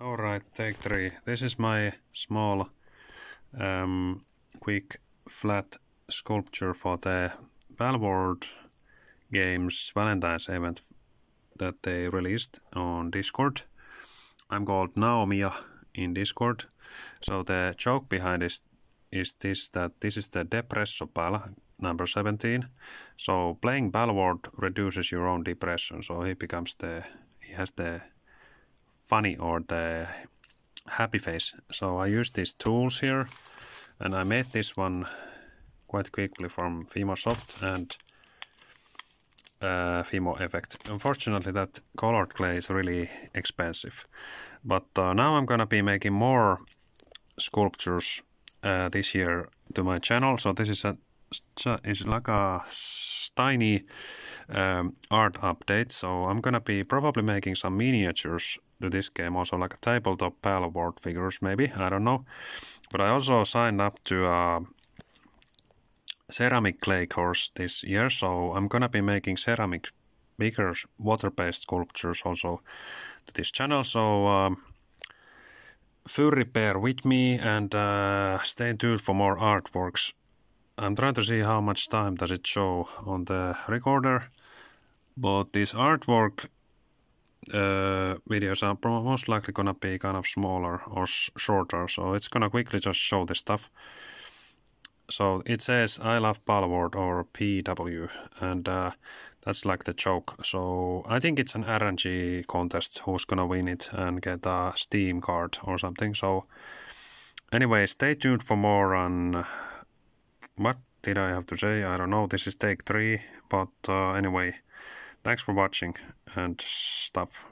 Alright, take three. This is my small, um, quick, flat sculpture for the Valvord Games Valentine's event that they released on Discord. I'm called Naomiya in Discord. So the joke behind this is this that this is the Depresso Pal number 17. So playing Balward reduces your own depression. So he becomes the, he has the funny or the happy face. So I use these tools here and I made this one quite quickly from Fimosoft and uh, Fimo effect. Unfortunately that colored clay is really expensive. But uh, now I'm gonna be making more sculptures uh, this year to my channel. So this is a is like a tiny um, art update. So I'm gonna be probably making some miniatures to this game also like a tabletop paddleboard figures maybe I don't know but I also signed up to uh, ceramic clay course this year so I'm gonna be making ceramic bigger water-based sculptures also to this channel so um, Furry with me and uh, stay tuned for more artworks. I'm trying to see how much time does it show on the recorder, but this artwork uh, äh, videos are most likely gonna be kind of smaller or shorter, so it's gonna quickly just show this stuff. So it says I love Palworld or PW, and uh, that's like the joke. So I think it's an RNG contest who's gonna win it and get a Steam card or something. So anyway, stay tuned for more on what did I have to say? I don't know. This is take three, but uh, anyway. Thanks for watching and stuff.